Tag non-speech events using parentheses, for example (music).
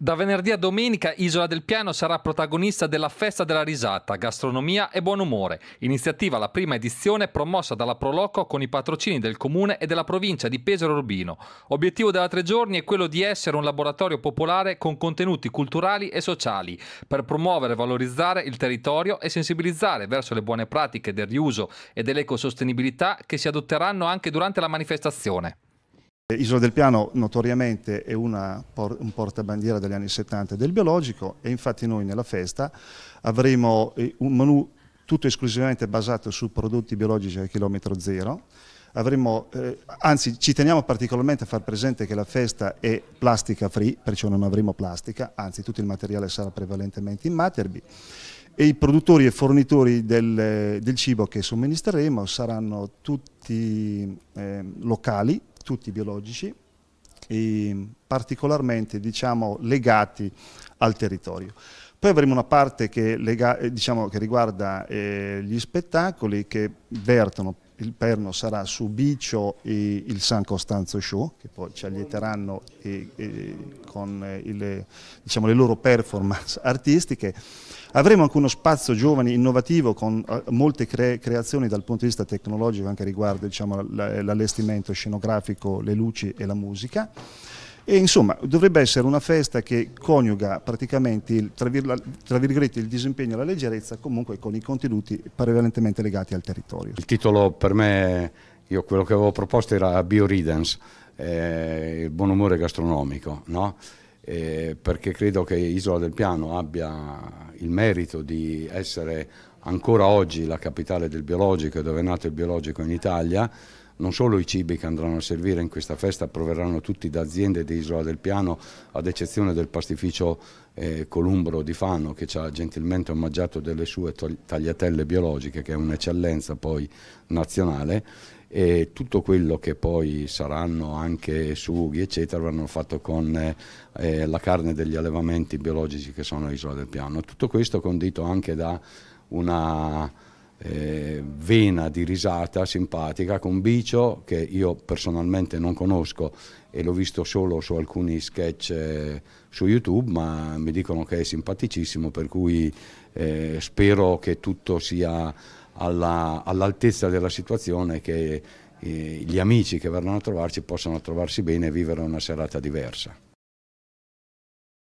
Da venerdì a domenica Isola del Piano sarà protagonista della Festa della Risata, Gastronomia e Buon Umore, iniziativa la prima edizione promossa dalla Proloco con i patrocini del comune e della provincia di Pesaro Urbino. Obiettivo della tre giorni è quello di essere un laboratorio popolare con contenuti culturali e sociali per promuovere e valorizzare il territorio e sensibilizzare verso le buone pratiche del riuso e dell'ecosostenibilità che si adotteranno anche durante la manifestazione. Isola del Piano notoriamente è una, un portabandiera degli anni 70 del biologico e infatti noi nella festa avremo eh, un menù tutto esclusivamente basato su prodotti biologici a chilometro zero. Avremo, eh, anzi ci teniamo particolarmente a far presente che la festa è plastica free, perciò non avremo plastica, anzi tutto il materiale sarà prevalentemente in materbi e i produttori e fornitori del, del cibo che somministreremo saranno tutti eh, locali tutti biologici, e particolarmente diciamo, legati al territorio. Poi avremo una parte che, lega, eh, diciamo, che riguarda eh, gli spettacoli che vertono il perno sarà su Bicio e il San Costanzo Show, che poi ci allieteranno e, e con eh, il, diciamo, le loro performance (laughs) artistiche. Avremo anche uno spazio giovani innovativo con eh, molte cre creazioni dal punto di vista tecnologico anche riguardo diciamo, l'allestimento scenografico, le luci e la musica. E insomma dovrebbe essere una festa che coniuga praticamente il, tra virgolette, il disimpegno e la leggerezza comunque con i contenuti prevalentemente legati al territorio. Il titolo per me, io quello che avevo proposto era Bioridance, eh, il buon umore gastronomico, no? eh, perché credo che Isola del Piano abbia il merito di essere ancora oggi la capitale del biologico, e dove è nato il biologico in Italia, non solo i cibi che andranno a servire in questa festa proverranno tutti da aziende di Isola del Piano, ad eccezione del pastificio eh, Columbro di Fano che ci ha gentilmente omaggiato delle sue tagliatelle biologiche, che è un'eccellenza poi nazionale e tutto quello che poi saranno anche sughi eccetera verranno fatto con eh, la carne degli allevamenti biologici che sono a Isola del Piano. Tutto questo condito anche da una eh, vena di risata simpatica con Bicio che io personalmente non conosco e l'ho visto solo su alcuni sketch eh, su YouTube ma mi dicono che è simpaticissimo per cui eh, spero che tutto sia all'altezza della situazione che eh, gli amici che verranno a trovarci possano trovarsi bene e vivere una serata diversa.